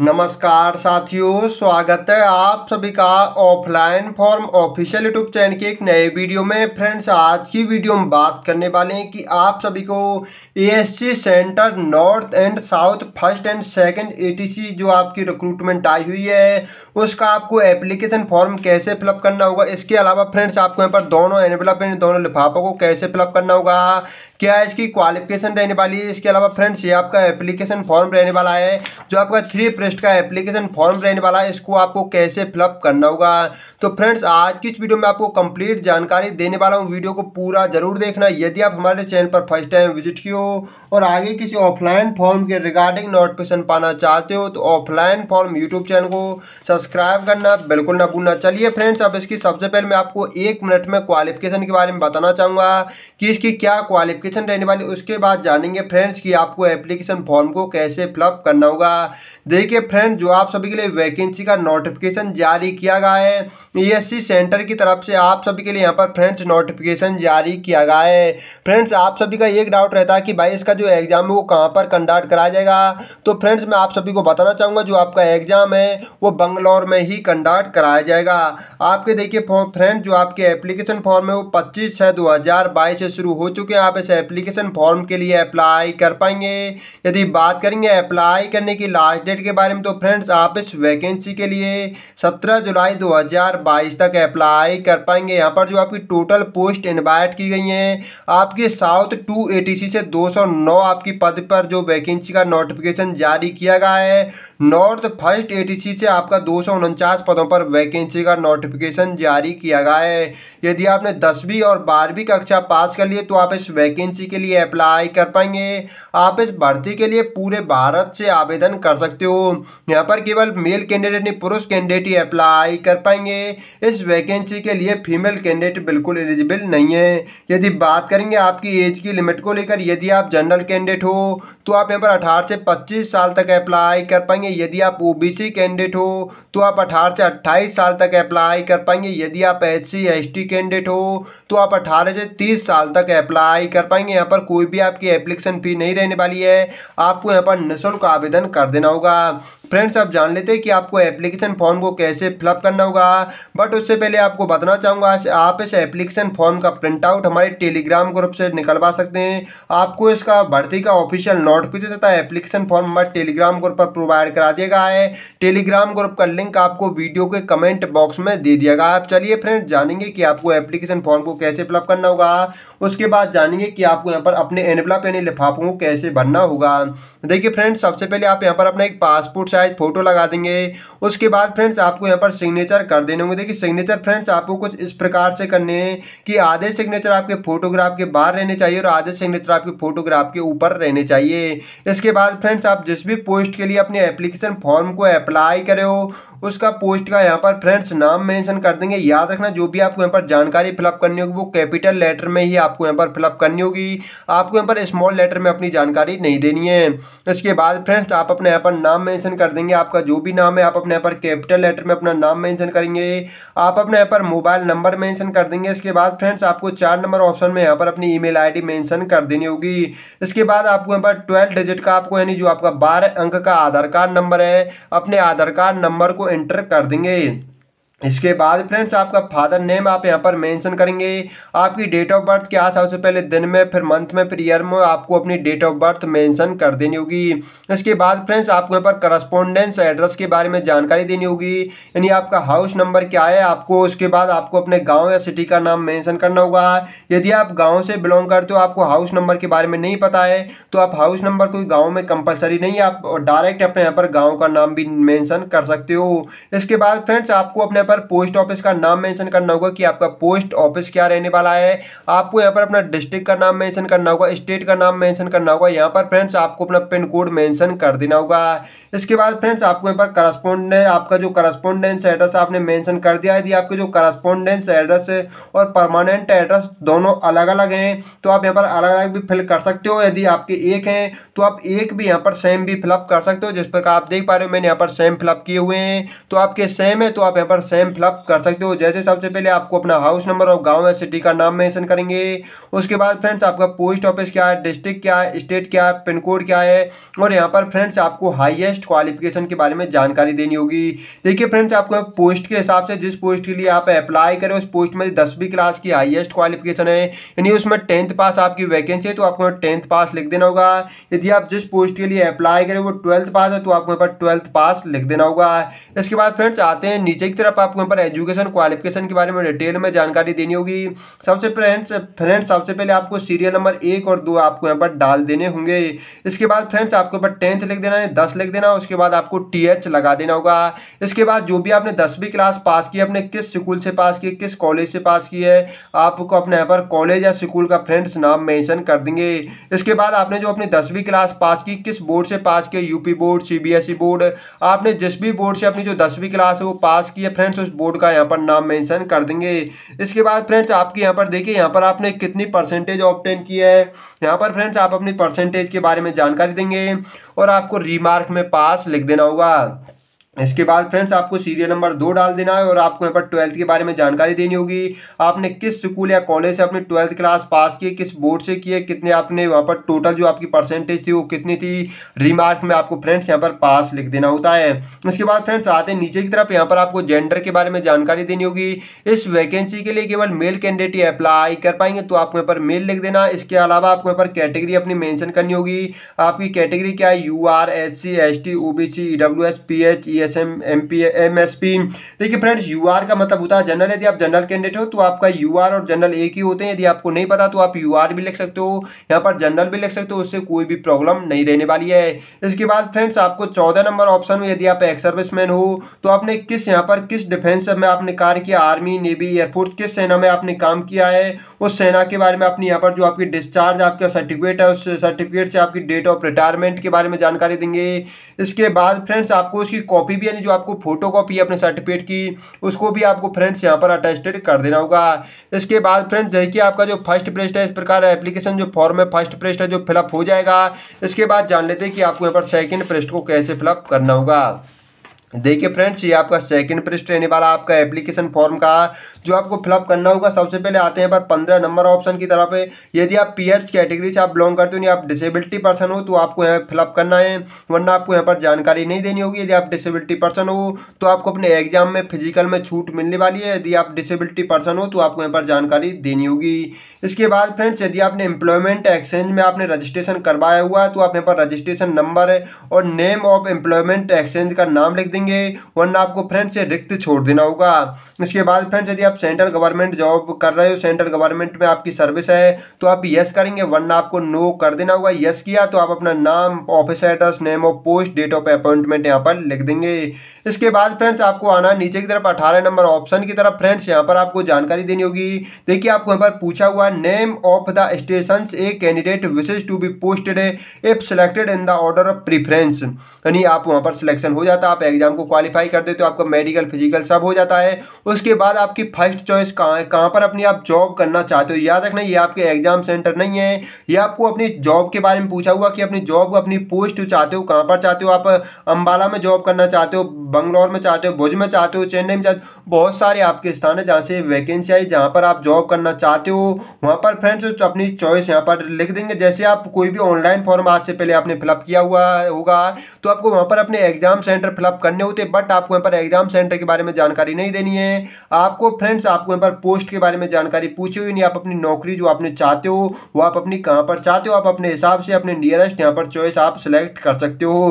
नमस्कार साथियों स्वागत है आप सभी का offline form official YouTube channel के एक नए वीडियो में फ्रेंड्स आज की वीडियो में बात करने वाले हैं कि आप सभी को ASC centre north and south first and second ATC जो आपकी रिक्रूटमेंट आई हुई है उसका आपको एप्लीकेशन फॉर्म कैसे फिलअप करना होगा इसके अलावा फ्रेंड्स आपको यहाँ पर दोनों एनवेलप दोनों लिफाफों को कैसे फिलअप करना होगा क्या इसकी क्वालिफिकेशन रहने वाली है इसके अलावा फ्रेंड्स ये आपका एप्लीकेशन फॉर्म रहने वाला है जो आपका थ्री प्रेस्ट का एप्लीकेशन फॉर्म रहने वाला है इसको आपको कैसे फिलअप करना होगा तो फ्रेंड्स आज की इस वीडियो में आपको कंप्लीट जानकारी देने वाला हूँ वीडियो को पूरा जरूर देखना यदि आप हमारे चैनल पर फर्स्ट टाइम विजिट किए हो और आगे किसी ऑफलाइन फॉर्म के रिगार्डिंग नोटिफिकेशन पाना चाहते हो तो ऑफलाइन फॉर्म यूट्यूब चैनल को सब्सक्राइब करना बिल्कुल ना भूलना चलिए फ्रेंड्स अब इसकी सबसे पहले मैं आपको एक मिनट में क्वालिफिकेशन के बारे में बताना चाहूँगा कि इसकी क्या क्वालिफिकेशन रहने वाली उसके बाद जानेंगे फ्रेंड्स कि आपको एप्लीकेशन फॉर्म को कैसे फिलअप करना होगा देखिए फ्रेंड जो आप सभी के लिए वैकेंसी का नोटिफिकेशन जारी किया गया है ईएससी सेंटर की तरफ से आप सभी के लिए यहाँ पर फ्रेंड्स नोटिफिकेशन जारी किया गया है फ्रेंड्स आप सभी का एक डाउट रहता है कि भाई इसका जो एग्ज़ाम है वो कहाँ पर कंडक्ट कराया जाएगा तो फ्रेंड्स मैं आप सभी को बताना चाहूँगा जो आपका एग्ज़ाम है वो बंगलौर में ही कंडक्ट कराया जाएगा आपके देखिए फ्रेंड जो आपके एप्लीकेशन फॉर्म है वो पच्चीस छः दो से शुरू हो चुके हैं आप इस एप्लीकेशन फॉर्म के लिए अप्लाई कर पाएंगे यदि बात करेंगे अप्लाई करने की लास्ट डेट डेट के बारे में तो फ्रेंड्स आप इस वैकेंसी के लिए 17 जुलाई 2022 तक अप्लाई कर पाएंगे यहाँ पर जो आपकी टोटल पोस्ट इन्वाइट की गई हैं आपके साउथ टू ए से 209 आपकी पद पर जो वैकेंसी का नोटिफिकेशन जारी किया गया है नॉर्थ फर्स्ट एटीसी से आपका दो पदों पर वैकेंसी का नोटिफिकेशन जारी किया गया है यदि आपने दसवीं और बारहवीं कक्षा पास कर लिए तो आप इस वैकेंसी के लिए अप्लाई कर पाएंगे आप इस भर्ती के लिए पूरे भारत से आवेदन कर सकते हो यहाँ पर केवल मेल कैंडिडेट नहीं पुरुष कैंडिडेट ही अप्लाई कर पाएंगे इस वैकेंसी के लिए फीमेल कैंडिडेट बिल्कुल एलिजिबल नहीं है यदि बात करेंगे आपकी एज की लिमिट को लेकर यदि आप जनरल कैंडिडेट हो तो आप यहाँ पर अठारह से पच्चीस साल तक अप्लाई कर पाएंगे पाएंगे यदि आप ओबीसी कैंडिडेट हो तो आप 18 से 28 साल तक अप्लाई कर पाएंगे यदि आप एस सी कैंडिडेट हो तो आप 18 से 30 साल तक अप्लाई कर पाएंगे यहाँ पर कोई भी आपकी एप्लीकेशन फ़ी नहीं रहने वाली है आपको यहाँ पर निःशुल्क आवेदन कर देना होगा फ्रेंड्स आप जान लेते हैं कि आपको एप्लीकेशन फॉर्म को कैसे फिलअप करना होगा बट उससे पहले आपको बताना चाहूँगा आप इस एप्लीकेशन फॉर्म का प्रिंट आउट हमारे टेलीग्राम ग्रुप से निकलवा सकते हैं आपको इसका भर्ती का ऑफिशियल नोटिफिकेशन तथा एप्लीकेशन फॉर्म हमारे टेलीग्राम ग्रुप पर प्रोवाइड करा दिया गया है टेलीग्राम ग्रुप का लिंक आपको वीडियो के कमेंट बॉक्स में दे दिया गया आप चलिए फ्रेंड्स जानेंगे कि आपको एप्लीकेशन फॉर्म को कैसे फिलअप करना होगा उसके बाद जानेंगे कि आपको यहाँ पर अपने एनवलप यानी लिफाफों को कैसे भरना होगा देखिए फ्रेंड्स सबसे पहले आप यहाँ पर अपना एक पासपोर्ट साइज फोटो लगा देंगे उसके बाद फ्रेंड्स आपको यहाँ पर सिग्नेचर कर देने होंगे देखिए सिग्नेचर फ्रेंड्स आपको कुछ इस प्रकार से करने हैं कि आधे सिग्नेचर आपके फोटोग्राफ के बाहर रहने चाहिए और आधे सिग्नेचर आपके फोटोग्राफ के ऊपर रहने चाहिए इसके बाद फ्रेंड्स आप जिस भी पोस्ट के लिए अपने एप्लीकेशन फॉर्म को अप्लाई करे हो उसका पोस्ट का यहाँ पर फ्रेंड्स नाम मेंशन कर देंगे याद रखना जो भी आपको यहाँ पर जानकारी फिलअप करनी होगी वो कैपिटल लेटर में ही आपको यहाँ पर फिलअप करनी होगी आपको यहाँ पर स्मॉल लेटर में अपनी जानकारी नहीं देनी है इसके बाद फ्रेंड्स आप अपने यहाँ पर नाम मैंशन कर देंगे आपका जो भी नाम है आप अपने यहाँ पर कैपिटल लेटर में अपना नाम मैंशन करेंगे आप अपने यहाँ पर मोबाइल नंबर मैंशन कर देंगे इसके बाद फ्रेंड्स आपको चार नंबर ऑप्शन में यहाँ पर अपनी ई मेल आई कर देनी होगी इसके बाद आपको यहाँ पर ट्वेल्व डिजिट का आपको यानी जो आपका बारह अंक का आधार कार्ड नंबर है अपने आधार कार्ड नंबर को एंटर कर देंगे इसके बाद फ्रेंड्स आपका फादर नेम आप यहाँ पर मेंशन करेंगे आपकी डेट ऑफ बर्थ क्या सबसे पहले दिन में फिर मंथ में फिर ईयर में आपको अपनी डेट ऑफ बर्थ मेंशन कर देनी होगी इसके बाद फ्रेंड्स आपको यहाँ पर करस्पोंडेंस एड्रेस के बारे में जानकारी देनी होगी यानी आपका हाउस नंबर क्या है आपको उसके बाद आपको अपने गाँव या सिटी का नाम मैंशन करना होगा यदि आप गाँव से बिलोंग करते हो आपको हाउस नंबर के बारे में नहीं पता है तो आप हाउस नंबर कोई गाँव में कंपलसरी नहीं आप डायरेक्ट अपने यहाँ पर गाँव का नाम भी मैंशन कर सकते हो इसके बाद फ्रेंड्स आपको अपने पर पोस्ट ऑफिस का नाम मेंशन करना होगा कि आपका पोस्ट ऑफिस क्या रहने वाला है आपको यहाँ पर अपना डिस्ट्रिक्ट का नाम मेंशन करना होगा स्टेट का नाम मेंशन करना होगा यहाँ पर फ्रेंड्स आपको अपना पिन कोड मेंशन कर देना होगा इसके बाद फ्रेंड्स आपको यहाँ पर करस्पोंडेंस आपका जो करस्पोंडेंस एड्रेस आपने मेंशन कर दिया यदि आपके जो करस्पोंडेंस एड्रेस और परमानेंट एड्रेस दोनों अलग अलग हैं तो आप यहाँ पर अलग अलग भी फिल कर सकते हो यदि आपके एक हैं तो आप एक भी यहाँ पर सेम भी फिलअप कर सकते हो जिस प्रकार आप देख पा रहे हो मैंने यहाँ पर सेम फिलअप किए हुए हैं तो आपके सेम है तो आप यहाँ पर सेम सेम फिलअप कर सकते हो जैसे सबसे पहले आपको अपना हाउस नंबर और गांव या सिटी का नाम मेंशन करेंगे उसके बाद फ्रेंड्स आपका पोस्ट ऑफिस क्या है डिस्ट्रिक्ट क्या है स्टेट क्या है पिन कोड क्या है और यहाँ पर फ्रेंड्स आपको हाईएस्ट क्वालिफिकेशन के बारे में जानकारी देनी होगी देखिए फ्रेंड्स आपको पोस्ट के हिसाब से जिस पोस्ट के लिए आप अप्लाई करें उस पोस्ट में दसवीं क्लास की हाइएस्ट क्वालिफिकेशन है यानी उसमें टेंथ पास आपकी वैकेंसी है तो आपको टेंथ पास लिख देना होगा यदि आप जिस पोस्ट के लिए अप्लाई करें वो ट्वेल्थ पास है तो आपको यहाँ पर ट्वेल्थ पास लिख देना होगा इसके बाद फ्रेंड्स आते हैं नीचे की तरफ आपको यहाँ पर एजुकेशन क्वालिफिकेशन के बारे में डिटेल में जानकारी देनी होगी सबसे फ्रेंड्स फ्रेंड्स सबसे पहले आपको सीरियल नंबर एक और दो आपको यहाँ पर डाल देने होंगे इसके बाद फ्रेंड्स आपको यहाँ पर टेंथ लिख देना है दस लिख देना उसके बाद आपको टी लगा देना होगा इसके बाद जो भी आपने दसवीं क्लास पास की अपने किस स्कूल से पास की किस कॉलेज से पास की है आपको अपने यहाँ पर कॉलेज या स्कूल का फ्रेंड्स नाम मैंशन कर देंगे इसके बाद आपने जो अपनी दसवीं क्लास पास की किस बोर्ड से पास किया यूपी बोर्ड सी बोर्ड आपने जिस भी बोर्ड से अपनी जो दसवीं क्लास है वो पास की है फ्रेंड्स फ्रेंड्स उस बोर्ड का यहाँ पर नाम मेंशन कर देंगे इसके बाद फ्रेंड्स आपके यहाँ पर देखिए यहाँ पर आपने कितनी परसेंटेज ऑप्टेन किया है यहाँ पर फ्रेंड्स आप अपनी परसेंटेज के बारे में जानकारी देंगे और आपको रीमार्क में पास लिख देना होगा इसके बाद फ्रेंड्स आपको सीरियल नंबर दो डाल देना है और आपको यहाँ पर ट्वेल्थ के बारे में जानकारी देनी होगी आपने किस स्कूल या कॉलेज से अपनी ट्वेल्थ क्लास पास की किस बोर्ड से किए कितने आपने वहाँ पर टोटल जो आपकी परसेंटेज थी वो कितनी थी रिमार्क में आपको फ्रेंड्स यहाँ पर पास लिख देना होता है इसके बाद फ्रेंड्स आते हैं नीचे की तरफ यहाँ पर आपको जेंडर के बारे में जानकारी देनी होगी इस वैकेंसी के लिए केवल मेल कैंडिडेट ही अप्लाई कर पाएंगे तो आपको यहाँ पर मेल लिख देना इसके अलावा आपको यहाँ पर कैटेगरी अपनी मैंशन करनी होगी आपकी कैटेगरी क्या है U R S C S T O B C E W S P H E S M M P M S P देखिए फ्रेंड्स यू आर का मतलब होता है जनरल यदि आप जनरल कैंडिडेट हो तो आपका यू आर और जनरल एक ही होते हैं यदि आपको नहीं पता तो आप यू आर भी लिख सकते हो यहाँ पर जनरल भी लिख सकते हो उससे कोई भी प्रॉब्लम नहीं रहने वाली है इसके बाद फ्रेंड्स आपको चौदह नंबर ऑप्शन में यदि आप एक्स सर्विस हो तो आपने किस यहाँ पर किस डिफेंस में आपने कार्य किया आर्मी नेवी एयरफोर्स किस सेना में आपने काम किया है उस सेना के बारे में आपने यहाँ पर जो आपकी डिस्चार्ज आपका सर्टिफिकेट है उस सर्टिफिकेट से आपकी डेट ऑफ रिटायरमेंट के बारे में जानकारी देंगे इसके बाद फ्रेंड्स आपको उसकी कॉपी कॉपी भी यानी जो आपको फोटो कॉपी है अपने सर्टिफिकेट की उसको भी आपको फ्रेंड्स यहाँ पर अटेस्टेड कर देना होगा इसके बाद फ्रेंड्स देखिए आपका जो फर्स्ट प्रेस्ट है इस प्रकार एप्लीकेशन जो फॉर्म है फर्स्ट प्रेस्ट है जो फिलअप हो जाएगा इसके बाद जान लेते हैं कि आपको यहाँ पर सेकेंड प्रेस्ट को कैसे फिलअप करना होगा देखिए फ्रेंड्स ये आपका सेकंड पृष्ठ रहने वाला आपका एप्लीकेशन फॉर्म का जो आपको फिलअप करना होगा सबसे पहले आते हैं बात पंद्रह नंबर ऑप्शन की तरफ है यदि आप पीएच कैटेगरी से आप बिलोंग करते हो यानी आप डिसेबिलिटी पर्सन हो तो आपको यहाँ फिलअप करना है वरना आपको यहाँ पर जानकारी नहीं देनी होगी यदि आप डिसेबिलिटी पर्सन हो तो आपको अपने एग्जाम में फिजिकल में छूट मिलने वाली है यदि आप डिसेबिलिटी पर्सन हो तो आपको यहाँ पर जानकारी देनी होगी इसके बाद फ्रेंड्स यदि आपने एम्प्लॉयमेंट एक्सचेंज में आपने रजिस्ट्रेशन करवाया हुआ है तो आप यहाँ पर रजिस्ट्रेशन नंबर और नेम ऑफ एम्प्लॉयमेंट एक्सचेंज का नाम लिख देंगे वरना आपको फ्रेंड्स रिक्त छोड़ देना होगा इसके बाद फ्रेंड्स यदि आप सेंट्रल गवर्नमेंट जॉब कर रहे हो सेंट्रल गवर्नमेंट में आपकी सर्विस है तो आप यस करेंगे वरना आपको नो कर देना होगा यस किया तो आप अपना नाम office address name of post date of appointment यहाँ पर लिख देंगे इसके बाद फ्रेंड्स आपको आना नीचे की तरफ अठारह नंबर ऑप्शन की तरफ फ्रेंड्स यहाँ पर आपको जानकारी देनी होगी देखिए आपको यहाँ पर पूछा हुआ name of the station a candidate wishes to be posted if selected in the order of preference यानी आप वहाँ पर सिलेक्शन हो जाता आप एग्जाम एग्ज़ाम को क्वालिफाई कर देते हो आपका मेडिकल फिजिकल सब हो जाता है उसके बाद आपकी फर्स्ट चॉइस कहाँ है कहाँ पर अपनी आप जॉब करना चाहते हो याद रखना ये आपके एग्ज़ाम सेंटर नहीं है ये आपको अपनी जॉब के बारे में पूछा हुआ कि अपनी जॉब अपनी पोस्ट चाहते हो कहाँ पर चाहते हो आप अम्बाला में जॉब करना चाहते हो बंगलौर में चाहते हो भुज में चाहते हो चेन्नई में चाहते हो बहुत सारे आपके स्थान है जहाँ से वैकेंसी आई जहाँ पर आप जॉब करना चाहते हो वहाँ पर फ्रेंड्स तो अपनी चॉइस यहाँ पर लिख देंगे जैसे आप कोई भी ऑनलाइन फॉर्म आज से पहले आपने फिलअप किया हुआ होगा तो आपको वहाँ पर अपने एग्जाम सेंटर फिलअप करने होते हैं बट आपको यहाँ पर एग्जाम सेंटर के बारे में जानकारी नहीं देनी है आपको फ्रेंड्स आपको यहाँ पर पोस्ट के बारे में जानकारी पूछी हुई नहीं आप अपनी नौकरी जो आपने चाहते हो वो आप अपनी कहाँ पर चाहते हो आप अपने हिसाब से अपने नियरेस्ट यहाँ पर चॉइस आप सिलेक्ट कर सकते हो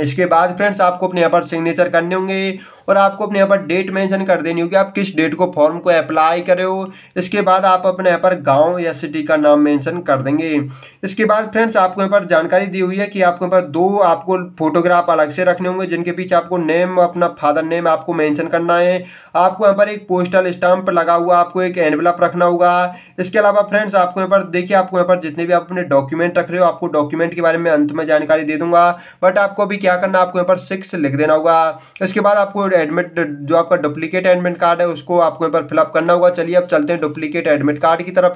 इसके बाद फ्रेंड्स आपको अपने यहाँ पर सिग्नेचर करने होंगे और आपको अपने यहाँ पर डेट मेंशन कर देनी होगी आप किस डेट को फॉर्म को अप्लाई करे हो इसके बाद आप अपने यहाँ पर गांव या सिटी का नाम मेंशन कर देंगे इसके बाद फ्रेंड्स आपको यहाँ पर जानकारी दी हुई है कि आपको यहाँ पर दो आपको फोटोग्राफ अलग से रखने होंगे जिनके पीछे आपको नेम अपना फादर नेम आपको मैंशन करना है आपको यहाँ पर एक पोस्टल स्टाम्प लगा हुआ आपको एक एनवलप रखना होगा इसके अलावा फ्रेंड्स आपको यहाँ पर देखिए आपको यहाँ पर जितने भी आप अपने डॉक्यूमेंट रख रहे हो आपको डॉक्यूमेंट के बारे में अंत में जानकारी दे दूंगा बट आपको अभी क्या करना आपको यहाँ पर सिक्स लिख देना होगा इसके बाद आपको और एडमिट जो आपका डुप्लीकेट एडमिट कार्ड है उसको आपको यहाँ पर फिलअप करना होगा चलिए अब चलते हैं डुप्लीकेट एडमिट कार्ड की तरफ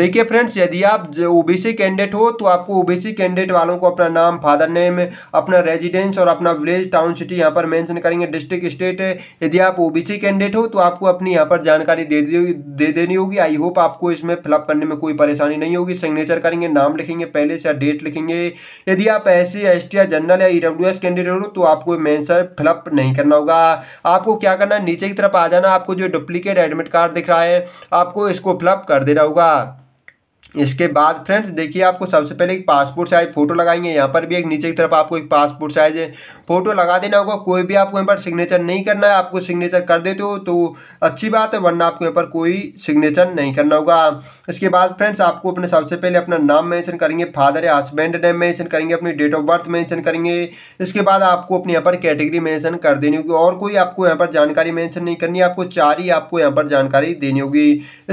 देखिए फ्रेंड्स यदि आप ओबीसी कैंडिडेट हो तो आपको ओबीसी कैंडिडेट वालों को अपना नाम फादर नेम अपना रेजिडेंस और अपना विलेज टाउन सिटी यहाँ पर मैंशन करेंगे डिस्ट्रिक्ट स्टेट यदि आप ओबीसी कैंडिडेट हो तो आपको अपनी यहाँ पर जानकारी दे दे देनी होगी आई होप आपको इसमें फिलअप करने में कोई परेशानी नहीं होगी सिग्नेचर करेंगे नाम लिखेंगे पहले से डेट लिखेंगे यदि आप एस सी या जनरल या ई कैंडिडेट हो तो आपको मैं फिलअप नहीं करना होगा आपको क्या करना है नीचे की तरफ आ जाना आपको जो डुप्लीकेट एडमिट कार्ड दिख रहा है आपको इसको फ्लप कर देना होगा इसके बाद फ्रेंड्स देखिए आपको सबसे पहले एक पासपोर्ट साइज फ़ोटो लगाएंगे यहाँ पर भी एक नीचे की तरफ आपको एक पासपोर्ट साइज फोटो लगा देना होगा कोई भी आपको यहाँ पर सिग्नेचर नहीं करना है आपको सिग्नेचर कर देते हो तो अच्छी बात है वरना आपको यहाँ पर कोई सिग्नेचर नहीं करना होगा इसके बाद फ्रेंड्स आपको अपने सबसे पहले अपना नाम मैंशन करेंगे फादर या हस्बैंड नेम मैंशन करेंगे अपनी डेट ऑफ बर्थ मैंशन करेंगे इसके बाद आपको अपने यहाँ पर कैटेगरी मैंशन कर देनी होगी और कोई आपको यहाँ पर जानकारी मैंशन नहीं करनी आपको चार ही आपको यहाँ पर जानकारी देनी होगी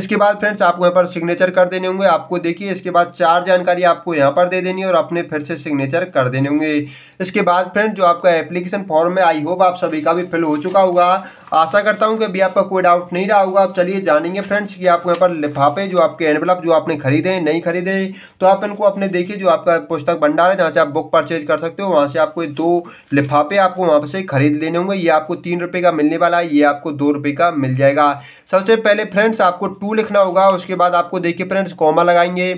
इसके बाद फ्रेंड्स आपको यहाँ पर सिग्नेचर कर देने होंगे आपको देखिए इसके बाद चार जानकारी आपको यहाँ पर दे देनी है और अपने फिर से सिग्नेचर कर देने होंगे इसके बाद फ्रेंड जो आपका एप्लीकेशन फॉर्म में आई होप आप सभी का भी फिल हो चुका होगा आशा करता हूँ कि अभी आपका कोई डाउट नहीं रहा होगा आप चलिए जानेंगे फ्रेंड्स कि आपको यहाँ पर लिफाफे जो आपके एनवलप जो आपने खरीदे हैं नहीं खरीदे तो आप इनको अपने देखिए जो आपका पुस्तक भंडार है जहाँ से आप बुक परचेज कर सकते हो वहाँ से आपको दो लिफाफे आपको वहाँ से खरीद लेने होंगे ये आपको तीन रुपये का मिलने वाला है ये आपको दो रुपये का मिल जाएगा सबसे पहले फ्रेंड्स आपको टू लिखना होगा उसके बाद आपको देखिए फ्रेंड्स कॉमा लगाएंगे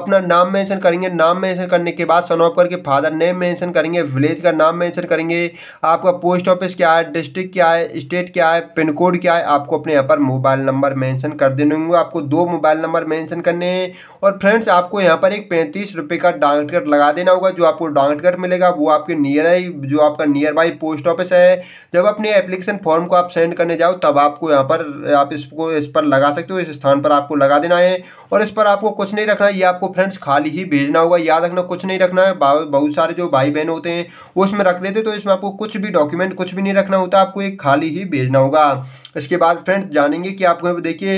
अपना नाम मैंशन करेंगे नाम मैंशन करने के बाद सन ऑफ करके फादर नेम मैंशन करेंगे विलेज का नाम मैंशन करेंगे आपका पोस्ट ऑफिस क्या है डिस्ट्रिक्ट क्या है स्टेट क्या है पिन कोड क्या है आपको अपने यहाँ पर मोबाइल नंबर मेंशन कर देने होंगे आपको दो मोबाइल नंबर मेंशन करने हैं और फ्रेंड्स आपको यहाँ पर एक पैंतीस रुपये का डाक टिकट लगा देना होगा जो आपको डाक टिकट मिलेगा वो आपके नियर आई जो आपका नियर बाई पोस्ट ऑफिस है जब अपने एप्लीकेशन फॉर्म को आप सेंड करने जाओ तब आपको यहाँ पर आप इसको इस पर लगा सकते हो इस स्थान पर आपको लगा देना है और इस पर आपको कुछ नहीं रखना है ये आपको फ्रेंड्स खाली ही भेजना होगा याद रखना कुछ नहीं रखना है बहुत सारे जो भाई बहन होते हैं वो इसमें रख देते तो इसमें आपको कुछ भी डॉक्यूमेंट कुछ भी नहीं रखना होता आपको एक खाली ही भेजना होगा इसके बाद फ्रेंड्स जानेंगे कि आपको देखिए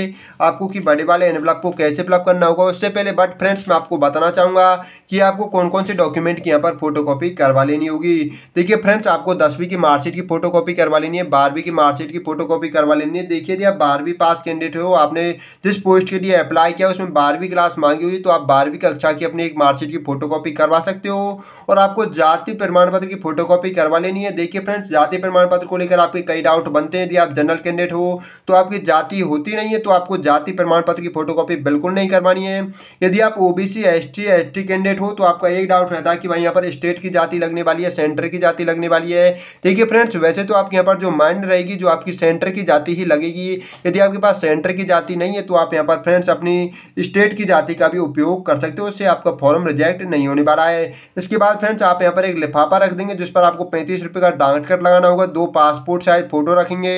आपको कि बड़े वाले एनवलप को कैसे फिलअप करना होगा उससे पहले बट फ्रेंड्स मैं आपको बताना चाहूँगा कि आपको कौन कौन से डॉक्यूमेंट की यहाँ पर फोटोकॉपी करवा लेनी होगी देखिए फ्रेंड्स आपको दसवीं की मार्कशीट की फोटोकॉपी करवा लेनी है बारहवीं की मार्कशीट की फोटोकॉपी करवा लेनी है देखिए यदि आप बारहवीं पास कैंडिडेट हो आपने जिस पोस्ट के लिए अप्लाई किया उसमें में बारहवीं क्लास मांगी हुई तो आप बारहवीं कक्षा की अपनी एक मार्कशीट की फोटोकॉपी करवा सकते हो और आपको जाति प्रमाण पत्र की फोटोकॉपी करवा लेनी है देखिए फ्रेंड्स जाति प्रमाण पत्र को लेकर आपके कई डाउट बनते हैं यदि आप जनरल कैंडिडेट हो तो आपकी जाति होती नहीं है तो आपको जाति प्रमाण पत्र की फोटोकॉपी बिल्कुल नहीं करवानी है यदि आप O T S T candidate हो तो आपका एक डाउट रहता है कि भाई यहाँ पर स्टेट की जाति लगने वाली है सेंटर की जाति लगने वाली है देखिए फ्रेंड्स वैसे तो आपके यहाँ पर जो माइंड रहेगी जो आपकी सेंटर की जाति ही लगेगी यदि आपके पास सेंटर की जाति नहीं है तो आप यहाँ पर फ्रेंड्स अपनी स्टेट की जाति का भी उपयोग कर सकते हो उससे आपका फॉर्म रिजेक्ट नहीं होने वाला है इसके बाद फ्रेंड्स आप यहाँ पर एक लिफाफा रख देंगे जिस पर आपको पैंतीस रुपये का डाक टिकट लगाना होगा दो पासपोर्ट साइज फ़ोटो रखेंगे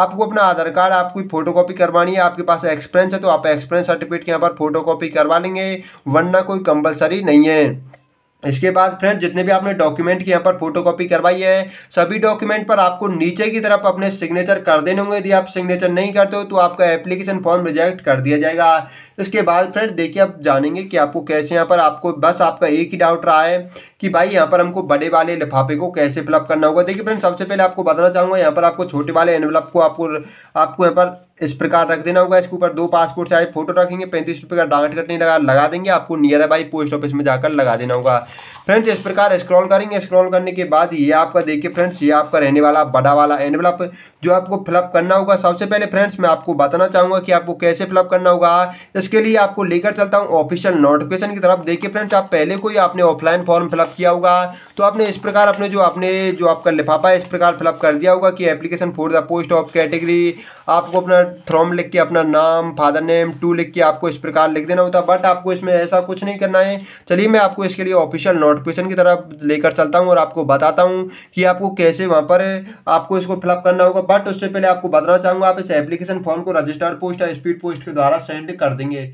आपको अपना आधार कार्ड आपकी फोटो कॉपी करवानी है आपके पास एक्सपीरियंस है तो आप एक्सपीरियंस सर्टिफिकेट के यहाँ पर फोटो कॉपी करवा लेंगे वरना कोई कंपलसरी नहीं है इसके बाद फ्रेंड जितने भी आपने डॉक्यूमेंट की यहाँ पर फोटो कॉपी करवाई है सभी डॉक्यूमेंट पर आपको नीचे की तरफ अपने सिग्नेचर कर देने होंगे यदि आप सिग्नेचर नहीं करते हो तो आपका एप्लीकेशन फॉर्म रिजेक्ट कर दिया जाएगा इसके बाद फ्रेंड देखिए आप जानेंगे कि आपको कैसे यहाँ पर आपको बस आपका एक ही डाउट रहा है कि भाई यहाँ पर हमको बड़े वाले लिफाफे को कैसे फिलअप करना होगा देखिए फ्रेंड सबसे पहले आपको बताना चाहूँगा यहाँ पर आपको छोटे वाले एनवलप को आपको आपको यहाँ पर इस प्रकार रख देना होगा इसके ऊपर दो पासपोर्ट साइज फोटो रखेंगे पैंतीस रुपये का डांट कटने लगा लगा देंगे आपको नियर बाई पोस्ट ऑफिस में जाकर लगा देना होगा फ्रेंड्स इस प्रकार स्क्रॉल करेंगे स्क्रॉल करने के बाद ये आपका देखिए फ्रेंड्स ये आपका रहने वाला बड़ा वाला एनवलप जो आपको फिलअप करना होगा सबसे पहले फ्रेंड्स मैं आपको बताना चाहूंगा कि आपको कैसे फिलअप करना होगा इसके लिए आपको लेकर चलता हूँ ऑफिशियल नोटिफिकेशन की तरफ देखिए फ्रेंड्स आप पहले कोई आपने ऑफलाइन फॉर्म फिलअप किया होगा तो आपने इस प्रकार अपने जो आपने जो आपका लिफाफा है इस प्रकार फिलअप कर दिया होगा कि application for the post of category आपको अपना फॉर्म लिख के अपना नाम फादर नेम टू लिख के आपको इस प्रकार लिख देना होता है बट आपको इसमें ऐसा कुछ नहीं करना है चलिए मैं आपको इसके लिए ऑफिशियल नोटिफिकेशन की तरफ लेकर चलता हूँ और आपको बताता हूँ कि आपको कैसे वहाँ पर आपको इसको फिलअप करना होगा बट तो उससे पहले आपको बताना चाहूंगा आप इस एप्लीकेशन फॉर्म को रजिस्टर पोस्ट या स्पीड पोस्ट के द्वारा सेंड कर देंगे